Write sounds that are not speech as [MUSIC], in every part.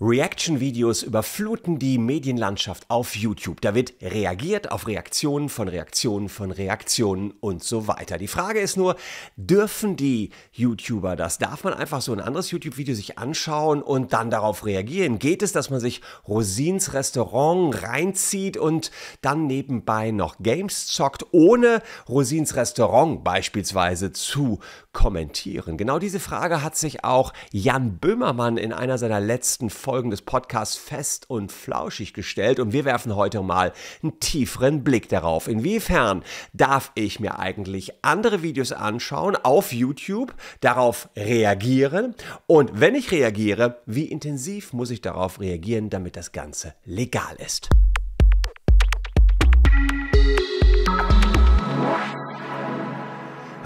Reaction-Videos überfluten die Medienlandschaft auf YouTube. Da wird reagiert auf Reaktionen von Reaktionen von Reaktionen und so weiter. Die Frage ist nur, dürfen die YouTuber das? Darf man einfach so ein anderes YouTube-Video sich anschauen und dann darauf reagieren? Geht es, dass man sich Rosins Restaurant reinzieht und dann nebenbei noch Games zockt, ohne Rosins Restaurant beispielsweise zu kommentieren? Genau diese Frage hat sich auch Jan Böhmermann in einer seiner letzten Folgen des Podcasts fest und flauschig gestellt und wir werfen heute mal einen tieferen Blick darauf. Inwiefern darf ich mir eigentlich andere Videos anschauen auf YouTube, darauf reagieren und wenn ich reagiere, wie intensiv muss ich darauf reagieren, damit das Ganze legal ist?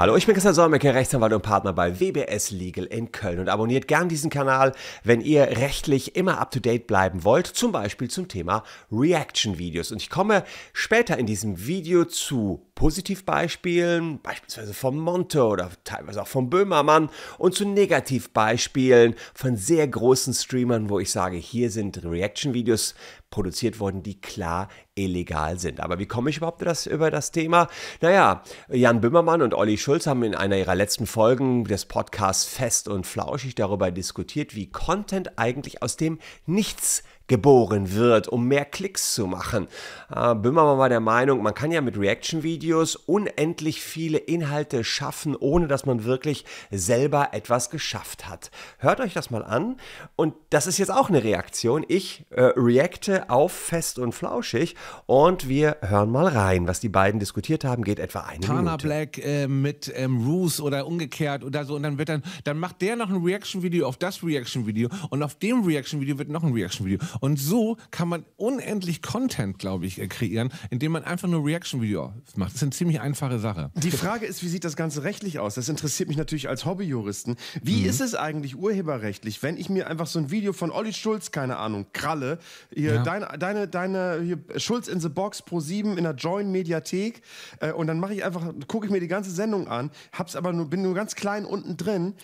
Hallo, ich bin Christian Solmecke, Rechtsanwalt und Partner bei WBS Legal in Köln und abonniert gern diesen Kanal, wenn ihr rechtlich immer up to date bleiben wollt, zum Beispiel zum Thema Reaction Videos. Und ich komme später in diesem Video zu Positivbeispielen, beispielsweise vom Monte oder teilweise auch vom Böhmermann und zu Negativbeispielen von sehr großen Streamern, wo ich sage, hier sind Reaction Videos produziert worden, die klar illegal sind. Aber wie komme ich überhaupt das, über das Thema? Naja, Jan Böhmermann und Olli Schulz haben in einer ihrer letzten Folgen des Podcasts Fest und Flauschig darüber diskutiert, wie Content eigentlich aus dem Nichts geboren wird, um mehr Klicks zu machen. Ah, Böhmermann war der Meinung, man kann ja mit Reaction-Videos unendlich viele Inhalte schaffen, ohne dass man wirklich selber etwas geschafft hat. Hört euch das mal an. Und das ist jetzt auch eine Reaktion. Ich äh, reacte auf Fest und Flauschig und wir hören mal rein, was die beiden diskutiert haben. Geht etwa eine Tana Minute. Black äh, mit ähm, Roos oder umgekehrt oder so. Und dann wird dann, dann macht der noch ein Reaction-Video auf das Reaction-Video. Und auf dem Reaction-Video wird noch ein Reaction-Video. Und so kann man unendlich Content, glaube ich, äh, kreieren, indem man einfach nur Reaction-Video macht. Das ist eine ziemlich einfache Sache. Die Frage ist, wie sieht das Ganze rechtlich aus? Das interessiert mich natürlich als Hobbyjuristen. Wie mhm. ist es eigentlich urheberrechtlich, wenn ich mir einfach so ein Video von Olli Schulz, keine Ahnung, Kralle, hier ja. deine, deine, deine hier, Schulz Schulz in the Box Pro 7 in der Join Mediathek äh, und dann mache ich einfach, gucke ich mir die ganze Sendung an, hab's aber nur, bin nur ganz klein unten drin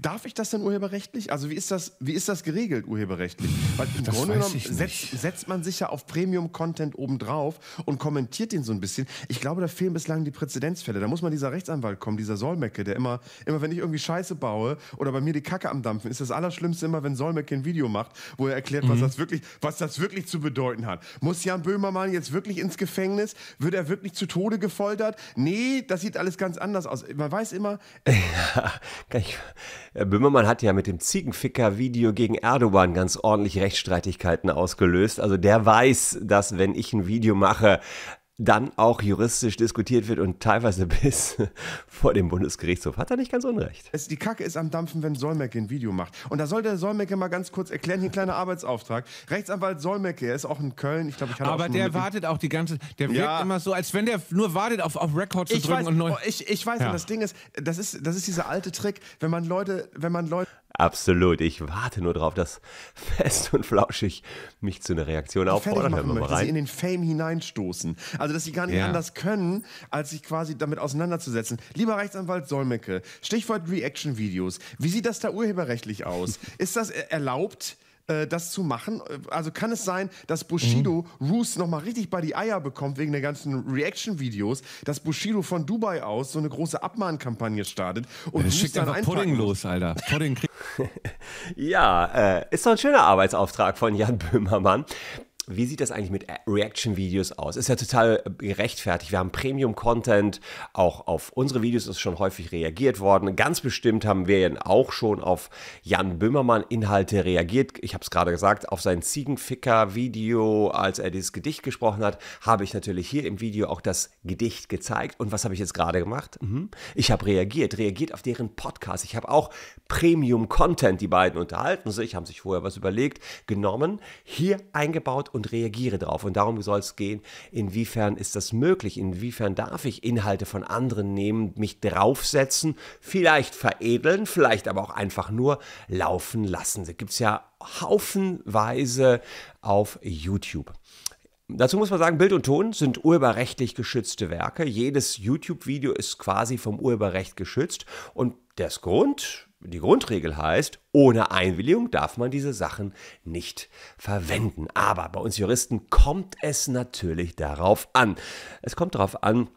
Darf ich das denn urheberrechtlich? Also wie ist das, wie ist das geregelt urheberrechtlich? Weil im das Grunde genommen setzt, setzt, man sich ja auf Premium-Content obendrauf und kommentiert den so ein bisschen. Ich glaube, da fehlen bislang die Präzedenzfälle. Da muss man dieser Rechtsanwalt kommen, dieser Solmecke, der immer, immer wenn ich irgendwie Scheiße baue oder bei mir die Kacke am Dampfen, ist das Allerschlimmste immer, wenn Solmecke ein Video macht, wo er erklärt, mhm. was, das wirklich, was das wirklich zu bedeuten hat. Muss Jan Böhmermann jetzt wirklich ins Gefängnis? Wird er wirklich zu Tode gefoltert? Nee, das sieht alles ganz anders aus. Man weiß immer... [LAUGHS] Ja, kann ich äh, Böhmermann hat ja mit dem Ziegenficker-Video gegen Erdogan ganz ordentlich Rechtsstreitigkeiten ausgelöst. Also der weiß, dass wenn ich ein Video mache, dann auch juristisch diskutiert wird und teilweise [LAUGHS] bis vor dem Bundesgerichtshof. Hat er nicht ganz unrecht. Es, die Kacke ist am Dampfen, wenn Solmecke ein Video macht. Und da soll der Solmecke mal ganz kurz erklären, hier ein kleiner Arbeitsauftrag. Rechtsanwalt Solmecke, er ist auch in Köln. Ich glaube, ich hatte Aber auch der wartet auch die ganze Der wirkt ja. immer so, als wenn der nur wartet, auf, auf Record zu ich drücken weiß, und neu. Oh, ich, ich weiß, ja. und das Ding ist das, ist, das ist dieser alte Trick, wenn man Leute, wenn man Leute Absolut. Ich warte nur darauf, dass fest und flauschig mich zu einer Reaktion auffordern. Machen möchte, dass sie in den Fame hineinstoßen. Also, dass sie gar nicht ja. anders können, als sich quasi damit auseinanderzusetzen. Lieber Rechtsanwalt Solmecke, Stichwort Reaction-Videos. Wie sieht das da urheberrechtlich aus? [LAUGHS] Ist das erlaubt? Äh, das zu machen? Äh, also kann es sein, dass Bushido mhm. Roos nochmal richtig bei die Eier bekommt wegen der ganzen Reaction-Videos, dass Bushido von Dubai aus so eine große Abmahnkampagne startet und ja, schickt dann einfach Pudding los, Alter. Pudding [LAUGHS] ja, äh, ist doch ein schöner Arbeitsauftrag von Jan Böhmermann wie sieht das eigentlich mit Reaction-Videos aus? Ist ja total äh, gerechtfertigt. Wir haben Premium-Content, auch auf unsere Videos ist schon häufig reagiert worden. Ganz bestimmt haben wir ja auch schon auf Jan Böhmermann-Inhalte reagiert. Ich habe es gerade gesagt, auf sein Ziegenficker-Video, als er dieses Gedicht gesprochen hat, habe ich natürlich hier im Video auch das Gedicht gezeigt. Und was habe ich jetzt gerade gemacht? Mhm. Ich habe reagiert, reagiert auf deren Podcast. Ich habe auch Premium-Content, die beiden unterhalten sich, haben sich vorher was überlegt, genommen, hier eingebaut und reagiere darauf. Und darum soll es gehen, inwiefern ist das möglich, inwiefern darf ich Inhalte von anderen nehmen, mich draufsetzen, vielleicht veredeln, vielleicht aber auch einfach nur laufen lassen. Da gibt es ja haufenweise auf YouTube. Dazu muss man sagen, Bild und Ton sind urheberrechtlich geschützte Werke. Jedes YouTube-Video ist quasi vom Urheberrecht geschützt. Und das Grund, die Grundregel heißt, ohne Einwilligung darf man diese Sachen nicht verwenden. Aber bei uns Juristen kommt es natürlich darauf an. Es kommt darauf an,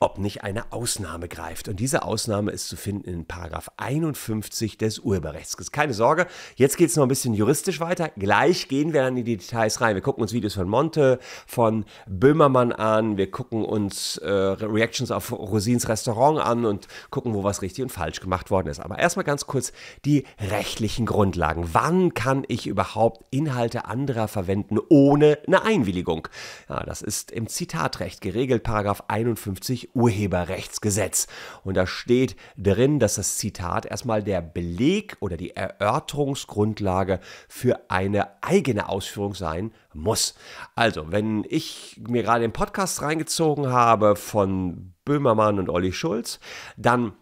ob nicht eine Ausnahme greift. Und diese Ausnahme ist zu finden in Paragraph 51 des Urheberrechts. Keine Sorge, jetzt geht es noch ein bisschen juristisch weiter. Gleich gehen wir dann in die Details rein. Wir gucken uns Videos von Monte, von Böhmermann an, wir gucken uns äh, Reactions auf Rosins Restaurant an und gucken, wo was richtig und falsch gemacht worden ist. Aber erstmal ganz kurz die rechtlichen Grundlagen. Wann kann ich überhaupt Inhalte anderer verwenden ohne eine Einwilligung? Ja, das ist im Zitatrecht geregelt, Paragraph 51 Urheberrechtsgesetz. Und da steht drin, dass das Zitat erstmal der Beleg oder die Erörterungsgrundlage für eine eigene Ausführung sein muss. Also, wenn ich mir gerade den Podcast reingezogen habe von Böhmermann und Olli Schulz, dann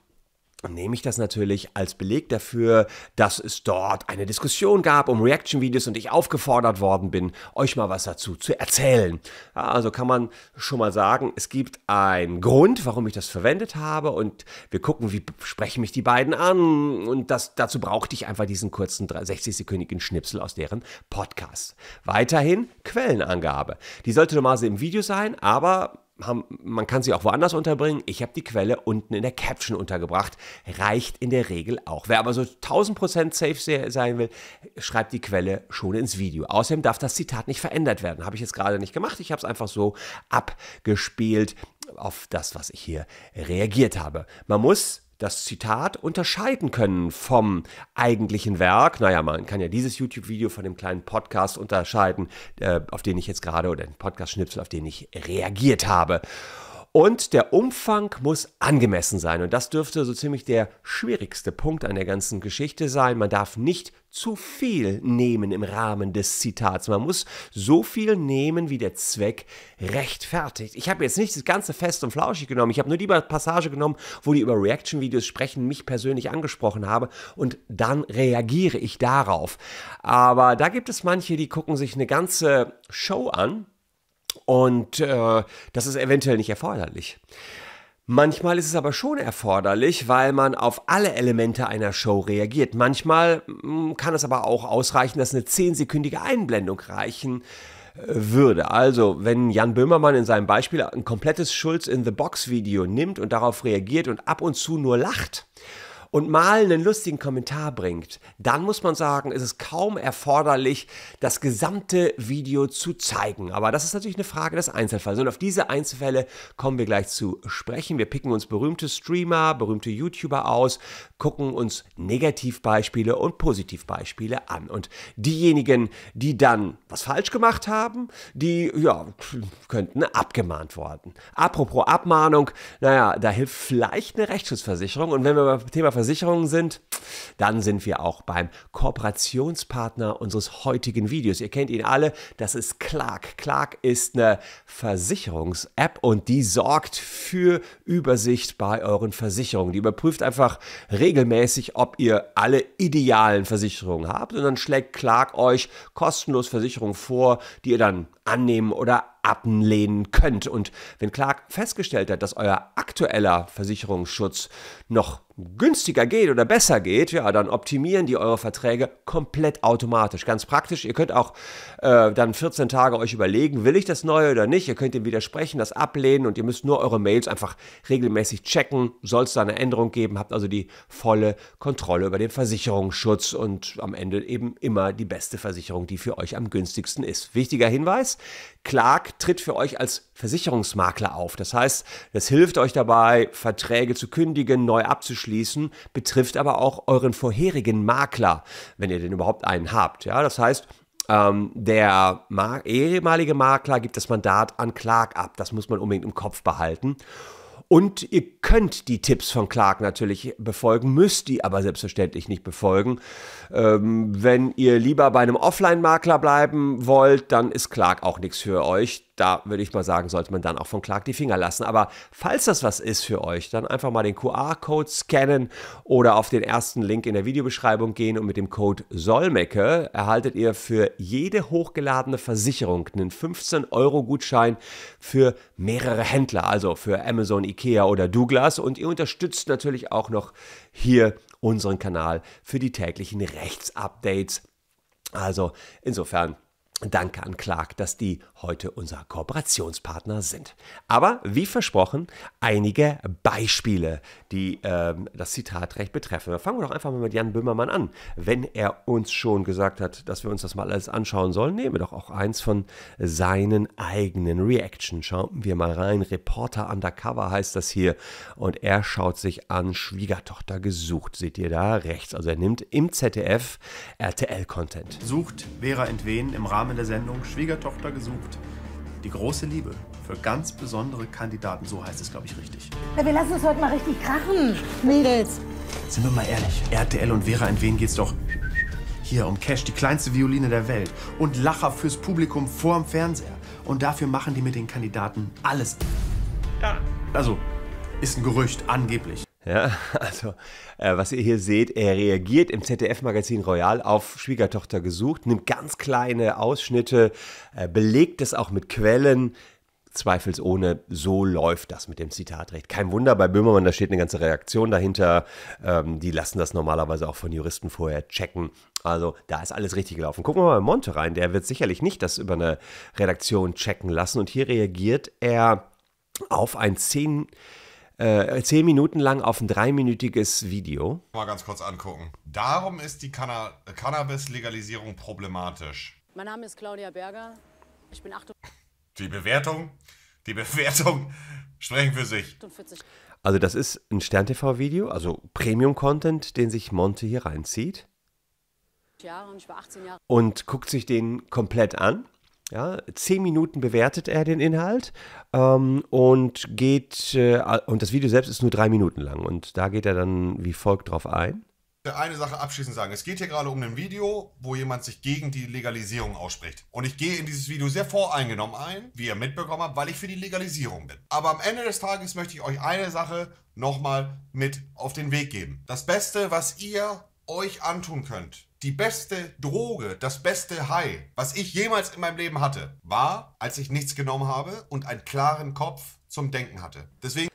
nehme ich das natürlich als Beleg dafür, dass es dort eine Diskussion gab um Reaction-Videos und ich aufgefordert worden bin, euch mal was dazu zu erzählen. Ja, also kann man schon mal sagen, es gibt einen Grund, warum ich das verwendet habe und wir gucken, wie sprechen mich die beiden an und das, dazu brauchte ich einfach diesen kurzen 60-sekündigen Schnipsel aus deren Podcast. Weiterhin Quellenangabe. Die sollte normalerweise im Video sein, aber haben, man kann sie auch woanders unterbringen. Ich habe die Quelle unten in der Caption untergebracht. Reicht in der Regel auch. Wer aber so 1000% safe sein will, schreibt die Quelle schon ins Video. Außerdem darf das Zitat nicht verändert werden. Habe ich jetzt gerade nicht gemacht. Ich habe es einfach so abgespielt auf das, was ich hier reagiert habe. Man muss das Zitat unterscheiden können vom eigentlichen Werk. Naja, man kann ja dieses YouTube-Video von dem kleinen Podcast unterscheiden, äh, auf den ich jetzt gerade, oder den Podcast-Schnipsel, auf den ich reagiert habe. Und der Umfang muss angemessen sein. Und das dürfte so ziemlich der schwierigste Punkt an der ganzen Geschichte sein. Man darf nicht zu viel nehmen im Rahmen des Zitats. Man muss so viel nehmen, wie der Zweck rechtfertigt. Ich habe jetzt nicht das ganze fest und flauschig genommen. Ich habe nur die Passage genommen, wo die über Reaction-Videos sprechen, mich persönlich angesprochen habe. Und dann reagiere ich darauf. Aber da gibt es manche, die gucken sich eine ganze Show an und äh, das ist eventuell nicht erforderlich. Manchmal ist es aber schon erforderlich, weil man auf alle Elemente einer Show reagiert. Manchmal mm, kann es aber auch ausreichen, dass eine zehnsekündige Einblendung reichen äh, würde. Also, wenn Jan Böhmermann in seinem Beispiel ein komplettes Schulz in the Box Video nimmt und darauf reagiert und ab und zu nur lacht, und mal einen lustigen Kommentar bringt, dann muss man sagen, ist es kaum erforderlich, das gesamte Video zu zeigen. Aber das ist natürlich eine Frage des Einzelfalls. Und auf diese Einzelfälle kommen wir gleich zu sprechen. Wir picken uns berühmte Streamer, berühmte YouTuber aus, gucken uns Negativbeispiele und Positivbeispiele an. Und diejenigen, die dann was falsch gemacht haben, die ja, könnten abgemahnt worden. Apropos Abmahnung, naja, da hilft vielleicht eine Rechtsschutzversicherung. Und wenn wir beim Thema Versicherung Versicherungen sind, dann sind wir auch beim Kooperationspartner unseres heutigen Videos. Ihr kennt ihn alle, das ist Clark. Clark ist eine Versicherungs-App und die sorgt für Übersicht bei euren Versicherungen. Die überprüft einfach regelmäßig, ob ihr alle idealen Versicherungen habt und dann schlägt Clark euch kostenlos Versicherungen vor, die ihr dann annehmen oder ablehnen könnt. Und wenn Clark festgestellt hat, dass euer aktueller Versicherungsschutz noch günstiger geht oder besser geht, ja, dann optimieren die eure Verträge komplett automatisch. Ganz praktisch, ihr könnt auch äh, dann 14 Tage euch überlegen, will ich das neue oder nicht. Ihr könnt dem widersprechen, das ablehnen und ihr müsst nur eure Mails einfach regelmäßig checken. Soll es da eine Änderung geben, habt also die volle Kontrolle über den Versicherungsschutz und am Ende eben immer die beste Versicherung, die für euch am günstigsten ist. Wichtiger Hinweis, Clark tritt für euch als Versicherungsmakler auf. Das heißt, das hilft euch dabei, Verträge zu kündigen, neu abzuschließen, abzuschließen, betrifft aber auch euren vorherigen Makler, wenn ihr denn überhaupt einen habt. Ja, das heißt, ähm, der ehemalige Makler gibt das Mandat an Clark ab. Das muss man unbedingt im Kopf behalten. Und ihr könnt die Tipps von Clark natürlich befolgen, müsst die aber selbstverständlich nicht befolgen. Ähm, wenn ihr lieber bei einem Offline-Makler bleiben wollt, dann ist Clark auch nichts für euch. Da würde ich mal sagen, sollte man dann auch von Clark die Finger lassen. Aber falls das was ist für euch, dann einfach mal den QR-Code scannen oder auf den ersten Link in der Videobeschreibung gehen und mit dem Code Solmecke erhaltet ihr für jede hochgeladene Versicherung einen 15-Euro-Gutschein für mehrere Händler, also für Amazon, IKEA, Ikea oder Douglas und ihr unterstützt natürlich auch noch hier unseren Kanal für die täglichen Rechtsupdates. Also insofern Danke an Clark, dass die heute unser Kooperationspartner sind. Aber wie versprochen, einige Beispiele, die ähm, das Zitatrecht betreffen. Fangen wir doch einfach mal mit Jan Böhmermann an. Wenn er uns schon gesagt hat, dass wir uns das mal alles anschauen sollen, nehmen wir doch auch eins von seinen eigenen Reactions. Schauen wir mal rein. Reporter Undercover heißt das hier. Und er schaut sich an, Schwiegertochter gesucht. Seht ihr da rechts? Also er nimmt im ZDF RTL-Content. Sucht Vera Entwen im Rahmen der Sendung Schwiegertochter gesucht Punkt. Die große Liebe für ganz besondere Kandidaten, so heißt es, glaube ich, richtig. Ja, wir lassen es heute mal richtig krachen, Mädels. Sind wir mal ehrlich, RTL und Vera in Wen geht's doch hier um Cash, die kleinste Violine der Welt und Lacher fürs Publikum vorm Fernseher. Und dafür machen die mit den Kandidaten alles. Ja. Also, ist ein Gerücht, angeblich. Ja, [LAUGHS] also, äh, was ihr hier seht, er reagiert im ZDF-Magazin Royal auf Schwiegertochter gesucht, nimmt ganz kleine Ausschnitte, äh, belegt es auch mit Quellen. Zweifelsohne, so läuft das mit dem Zitatrecht. Kein Wunder, bei Böhmermann, da steht eine ganze Reaktion dahinter. Ähm, die lassen das normalerweise auch von Juristen vorher checken. Also, da ist alles richtig gelaufen. Gucken wir mal bei Monte rein, der wird sicherlich nicht das über eine Redaktion checken lassen. Und hier reagiert er auf ein 10 äh, zehn Minuten lang auf ein dreiminütiges Video. Mal ganz kurz angucken. Darum ist die Canna Cannabis-Legalisierung problematisch. Mein Name ist Claudia Berger. Ich bin 48. Die Bewertung, die Bewertung sprechen für sich. 48. Also das ist ein Stern-TV-Video, also Premium-Content, den sich Monte hier reinzieht. Jahre und ich war 18 Jahre. Und guckt sich den komplett an. Ja, zehn Minuten bewertet er den Inhalt ähm, und geht, äh, und das Video selbst ist nur drei Minuten lang. Und da geht er dann wie folgt drauf ein. Eine Sache abschließend sagen. Es geht hier gerade um ein Video, wo jemand sich gegen die Legalisierung ausspricht. Und ich gehe in dieses Video sehr voreingenommen ein, wie ihr mitbekommen habt, weil ich für die Legalisierung bin. Aber am Ende des Tages möchte ich euch eine Sache nochmal mit auf den Weg geben. Das Beste, was ihr euch antun könnt, die beste Droge, das beste High, was ich jemals in meinem Leben hatte, war, als ich nichts genommen habe und einen klaren Kopf zum Denken hatte. Deswegen.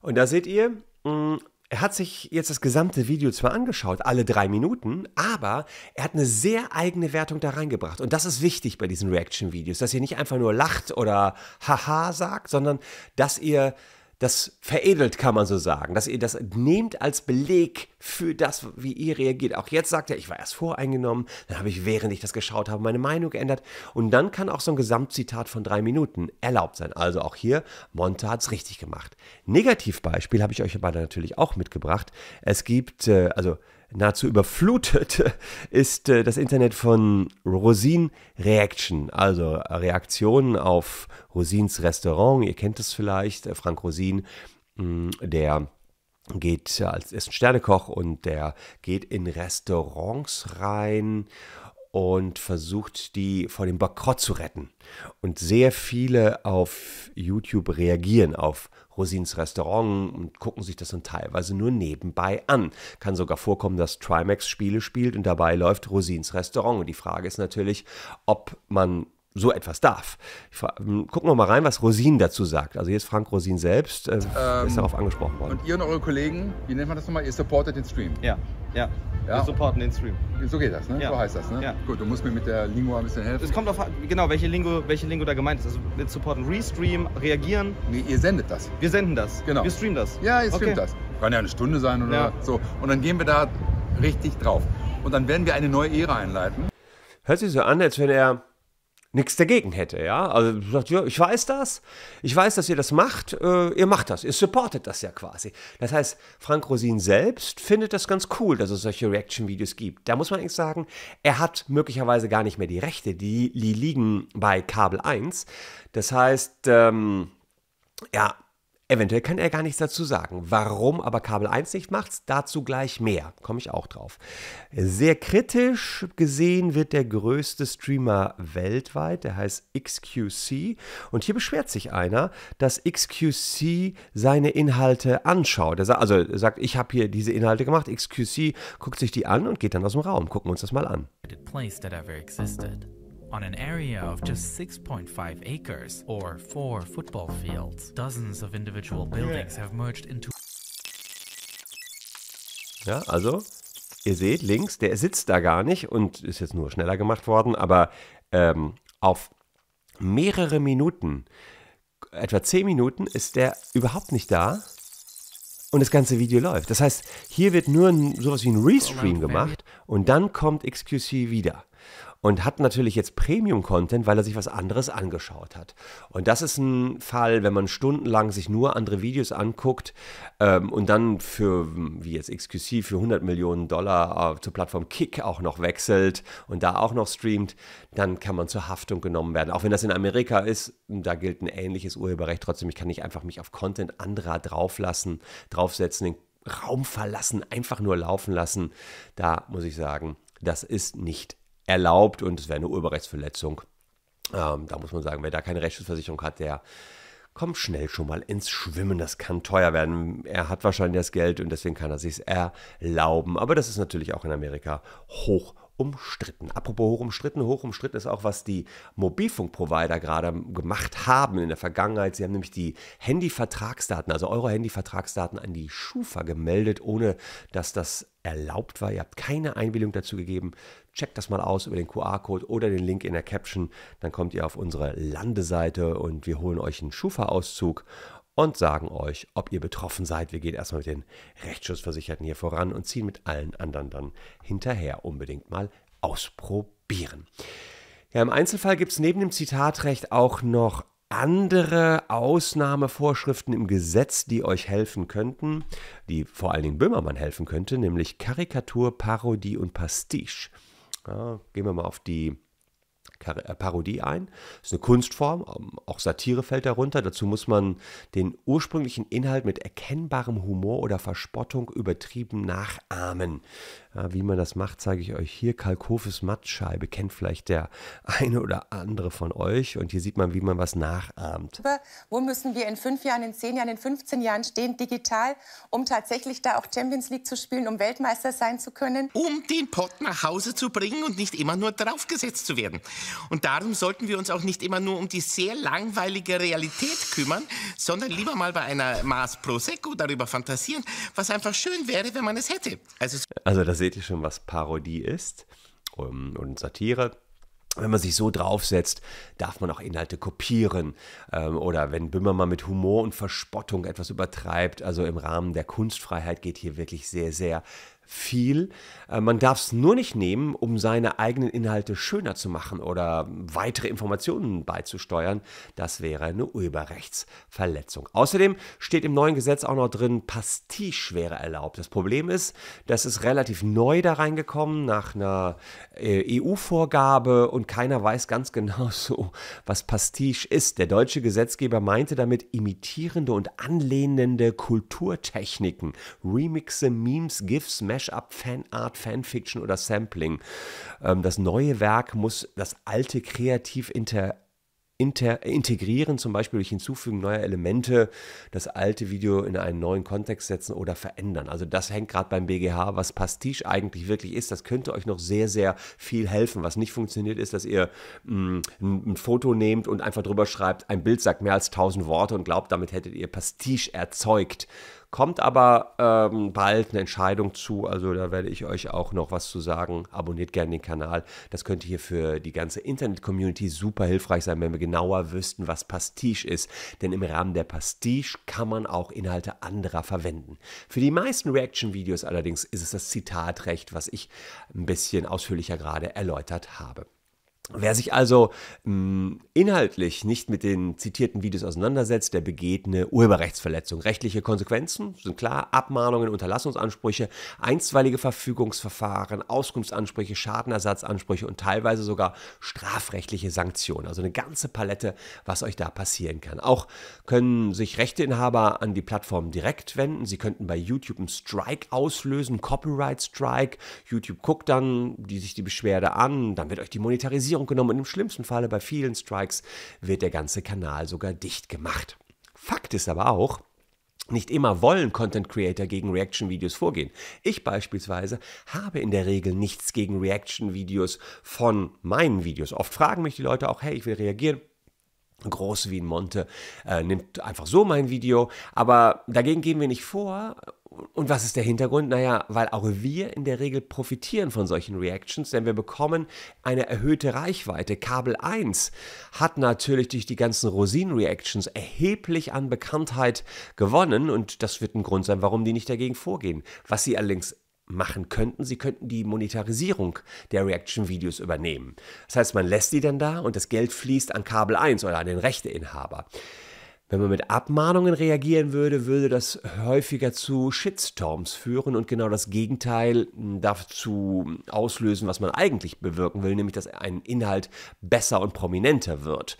Und da seht ihr, mm, er hat sich jetzt das gesamte Video zwar angeschaut, alle drei Minuten, aber er hat eine sehr eigene Wertung da reingebracht. Und das ist wichtig bei diesen Reaction-Videos, dass ihr nicht einfach nur lacht oder haha sagt, sondern dass ihr das veredelt, kann man so sagen, dass ihr das nehmt als Beleg für das, wie ihr reagiert. Auch jetzt sagt er, ich war erst voreingenommen, dann habe ich, während ich das geschaut habe, meine Meinung geändert. Und dann kann auch so ein Gesamtzitat von drei Minuten erlaubt sein. Also auch hier, Monte hat es richtig gemacht. Negativbeispiel habe ich euch aber natürlich auch mitgebracht. Es gibt, äh, also nahezu überflutet [LAUGHS] ist äh, das Internet von Rosin Reaction, also Reaktionen auf Rosins Restaurant. Ihr kennt es vielleicht, äh, Frank Rosin, mm, der geht als ist ein Sternekoch und der geht in Restaurants rein und versucht, die vor dem Bankrott zu retten. Und sehr viele auf YouTube reagieren auf Rosins Restaurant und gucken sich das dann teilweise nur nebenbei an. Kann sogar vorkommen, dass Trimax Spiele spielt und dabei läuft Rosins Restaurant. Und die Frage ist natürlich, ob man so etwas darf. Ähm, gucken wir mal rein, was Rosin dazu sagt. Also hier ist Frank Rosin selbst, äh, ähm, ist darauf angesprochen worden. Und ihr und eure Kollegen, wie nennt man das nochmal? Ihr supportet den Stream. Ja, ja. ja. Wir supporten den Stream. So geht das, ne? Ja. So heißt das, ne? Ja. Gut, du musst mir mit der Lingua ein bisschen helfen. Es kommt auf, genau, welche Lingo, welche Lingo da gemeint ist. Also wir supporten Restream, reagieren. Nee, ihr sendet das. Wir senden das. Genau. Wir streamen das. Ja, ihr streamt okay. das. Kann ja eine Stunde sein oder ja. so. Und dann gehen wir da richtig drauf. Und dann werden wir eine neue Ära einleiten. Hört sich so an, als wenn er nichts dagegen hätte. Ja? Also sagt, ja, ich weiß das, ich weiß, dass ihr das macht, äh, ihr macht das, ihr supportet das ja quasi. Das heißt, Frank Rosin selbst findet das ganz cool, dass es solche Reaction-Videos gibt. Da muss man eigentlich sagen, er hat möglicherweise gar nicht mehr die Rechte, die, die liegen bei Kabel 1. Das heißt, ähm, ja, Eventuell kann er gar nichts dazu sagen. Warum aber Kabel 1 nicht macht, dazu gleich mehr. Komme ich auch drauf. Sehr kritisch gesehen wird der größte Streamer weltweit, der heißt XQC. Und hier beschwert sich einer, dass XQC seine Inhalte anschaut. Er sagt, also sagt, ich habe hier diese Inhalte gemacht. XQC guckt sich die an und geht dann aus dem Raum. Gucken wir uns das mal an. Place that ever existed on an area of just 6.5 acres, or four football fields. Dozens of individual buildings have merged into. Ja, also, ihr seht links, der sitzt da gar nicht und ist jetzt nur schneller gemacht worden, aber ähm, auf mehrere Minuten, etwa 10 Minuten, ist der überhaupt nicht da und das ganze Video läuft. Das heißt, hier wird nur ein, sowas wie ein Restream gemacht und dann kommt XQC wieder und hat natürlich jetzt Premium-Content, weil er sich was anderes angeschaut hat. Und das ist ein Fall, wenn man stundenlang sich nur andere Videos anguckt ähm, und dann für, wie jetzt XQC, für 100 Millionen Dollar äh, zur Plattform Kick auch noch wechselt und da auch noch streamt, dann kann man zur Haftung genommen werden. Auch wenn das in Amerika ist, da gilt ein ähnliches Urheberrecht. Trotzdem, ich kann nicht einfach mich auf Content anderer drauflassen, draufsetzen, den Raum verlassen, einfach nur laufen lassen. Da muss ich sagen, das ist nicht erlaubt und es wäre eine Urheberrechtsverletzung. Ähm, da muss man sagen, wer da keine Rechtsschutzversicherung hat, der kommt schnell schon mal ins Schwimmen. Das kann teuer werden. Er hat wahrscheinlich das Geld und deswegen kann er sich es erlauben. Aber das ist natürlich auch in Amerika hoch umstritten. Apropos hoch umstritten, hoch umstritten ist auch, was die Mobilfunkprovider gerade gemacht haben in der Vergangenheit. Sie haben nämlich die Handyvertragsdaten, also eure Handyvertragsdaten an die Schufa gemeldet, ohne dass das erlaubt war. Ihr habt keine Einwilligung dazu gegeben. Checkt das mal aus über den QR-Code oder den Link in der Caption. Dann kommt ihr auf unsere Landeseite und wir holen euch einen Schufa-Auszug und sagen euch, ob ihr betroffen seid. Wir gehen erstmal mit den Rechtsschutzversicherten hier voran und ziehen mit allen anderen dann hinterher. Unbedingt mal ausprobieren. Ja, im Einzelfall gibt es neben dem Zitatrecht auch noch andere Ausnahmevorschriften im Gesetz, die euch helfen könnten, die vor allen Dingen Böhmermann helfen könnte, nämlich Karikatur, Parodie und Pastiche. Ja, gehen wir mal auf die äh, Parodie ein. Das ist eine Kunstform, ähm, auch Satire fällt darunter. Dazu muss man den ursprünglichen Inhalt mit erkennbarem Humor oder Verspottung übertrieben nachahmen. Ah, wie man das macht, zeige ich euch hier. Kalkofes Mattscheibe kennt vielleicht der eine oder andere von euch. Und hier sieht man, wie man was nachahmt. Wo müssen wir in fünf Jahren, in zehn Jahren, in 15 Jahren stehen, digital, um tatsächlich da auch Champions League zu spielen, um Weltmeister sein zu können? Um den Pott nach Hause zu bringen und nicht immer nur draufgesetzt zu werden. Und darum sollten wir uns auch nicht immer nur um die sehr langweilige Realität kümmern, sondern lieber mal bei einer Maß Prosecco darüber fantasieren, was einfach schön wäre, wenn man es hätte. Also, also das seht ihr schon, was Parodie ist ähm, und Satire. Wenn man sich so draufsetzt, darf man auch Inhalte kopieren. Ähm, oder wenn Böhmermann mit Humor und Verspottung etwas übertreibt, also im Rahmen der Kunstfreiheit geht hier wirklich sehr, sehr viel. Äh, man darf es nur nicht nehmen, um seine eigenen Inhalte schöner zu machen oder weitere Informationen beizusteuern. Das wäre eine Urheberrechtsverletzung. Außerdem steht im neuen Gesetz auch noch drin, Pastiche wäre erlaubt. Das Problem ist, das ist relativ neu da reingekommen nach einer äh, EU-Vorgabe und keiner weiß ganz genau [LAUGHS] so, was Pastiche ist. Der deutsche Gesetzgeber meinte damit imitierende und anlehnende Kulturtechniken, Remixe, Memes, GIFs, Messages. Mashup, Fanart, Fanfiction oder Sampling. Ähm, das neue Werk muss das alte kreativ inter Inter, integrieren, zum Beispiel durch Hinzufügen neuer Elemente, das alte Video in einen neuen Kontext setzen oder verändern. Also das hängt gerade beim BGH, was Pastiche eigentlich wirklich ist. Das könnte euch noch sehr, sehr viel helfen. Was nicht funktioniert, ist, dass ihr mh, hm, ein, ein, Foto nehmt und einfach drüber schreibt, ein Bild sagt mehr als 1000 Worte und glaubt, damit hättet ihr Pastiche erzeugt. Kommt aber ähm, bald eine Entscheidung zu, also da werde ich euch auch noch was zu sagen. Abonniert gerne den Kanal. Das könnte hier für die ganze Internet-Community super hilfreich sein, wenn wir genauer wüssten, was Pastiche ist. Denn im Rahmen der Pastiche kann man auch Inhalte anderer verwenden. Für die meisten Reaction-Videos allerdings ist es das Zitatrecht, was ich ein bisschen ausführlicher gerade erläutert habe. Wer sich also mh, mm, inhaltlich nicht mit den zitierten Videos auseinandersetzt, der begeht eine Urheberrechtsverletzung. Rechtliche Konsequenzen sind klar, Abmahnungen, Unterlassungsansprüche, einstweilige Verfügungsverfahren, Auskunftsansprüche, Schadenersatzansprüche und teilweise sogar strafrechtliche Sanktionen. Also eine ganze Palette, was euch da passieren kann. Auch können sich Rechteinhaber an die Plattform direkt wenden. Sie könnten bei YouTube einen Strike auslösen, Copyright Strike. YouTube guckt dann die, sich die Beschwerde an, dann wird euch die Monetarisierung Orientierung genommen und im schlimmsten Falle bei vielen Strikes wird der ganze Kanal sogar dicht gemacht. Fakt ist aber auch, nicht immer wollen Content Creator gegen Reaction Videos vorgehen. Ich beispielsweise habe in der Regel nichts gegen Reaction Videos von meinen Videos. Oft fragen mich die Leute auch, hey, ich will reagieren, groß wie ein Monte, äh, nimmt einfach so mein Video. Aber dagegen gehen wir nicht vor und was ist der Hintergrund? Naja, weil auch wir in der Regel profitieren von solchen Reactions, denn wir bekommen eine erhöhte Reichweite. Kabel 1 hat natürlich durch die ganzen rosin reactions erheblich an Bekanntheit gewonnen und das wird ein Grund sein, warum die nicht dagegen vorgehen. Was sie allerdings machen könnten. Sie könnten die Monetarisierung der Reaction-Videos übernehmen. Das heißt, man lässt die dann da und das Geld fließt an Kabel 1 oder an den Rechteinhaber. Wenn man mit Abmahnungen reagieren würde, würde das häufiger zu Shitstorms führen und genau das Gegenteil hm, dazu hm, auslösen, was man eigentlich bewirken will, nämlich dass ein Inhalt besser und prominenter wird.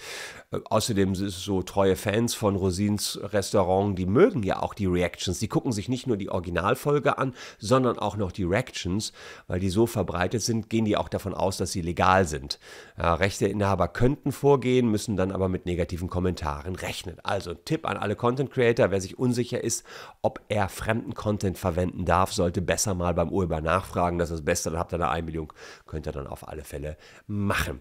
Außerdem sind so treue Fans von Rosins Restaurant, die mögen ja auch die Reactions. Die gucken sich nicht nur die Originalfolge an, sondern auch noch die Reactions, weil die so verbreitet sind, gehen die auch davon aus, dass sie legal sind. Ja, Rechteinhaber könnten vorgehen, müssen dann aber mit negativen Kommentaren rechnen. Also Tipp an alle Content Creator, wer sich unsicher ist, ob er fremden Content verwenden darf, sollte besser mal beim Urheber nachfragen. Das ist das Beste, dann habt ihr eine Einwilligung, könnt ihr dann auf alle Fälle machen.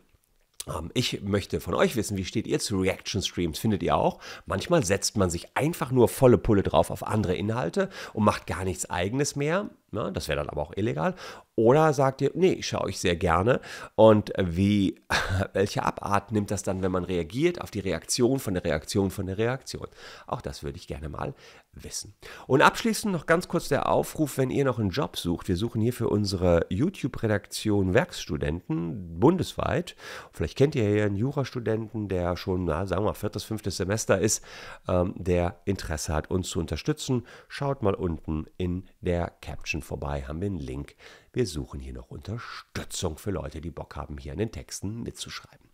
Ähm, ich möchte von euch wissen, wie steht ihr zu Reaction Streams? Findet ihr auch? Manchmal setzt man sich einfach nur volle Pulle drauf auf andere Inhalte und macht gar nichts eigenes mehr. Ne? Das wäre dann aber auch illegal. Oder sagt ihr, nee, ich schaue euch sehr gerne. Und wie, [LAUGHS] welche Abart nimmt das dann, wenn man reagiert auf die Reaktion von der Reaktion von der Reaktion? Auch das würde ich gerne mal wissen. Und abschließend noch ganz kurz der Aufruf, wenn ihr noch einen Job sucht. Wir suchen hier für unsere YouTube-Redaktion Werkstudenten bundesweit. Vielleicht kennt ihr ja einen Jurastudenten, der schon, na, sagen wir mal, viertes, fünftes Semester ist, ähm, der Interesse hat, uns zu unterstützen. Schaut mal unten in die der Caption vorbei, haben wir einen Link. Wir suchen hier noch Unterstützung für Leute, die Bock haben, hier an den Texten mitzuschreiben.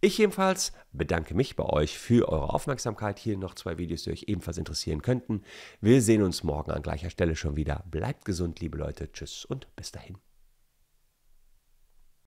Ich jedenfalls bedanke mich bei euch für eure Aufmerksamkeit. Hier noch zwei Videos, die euch ebenfalls interessieren könnten. Wir sehen uns morgen an gleicher Stelle schon wieder. Bleibt gesund, liebe Leute. Tschüss und bis dahin.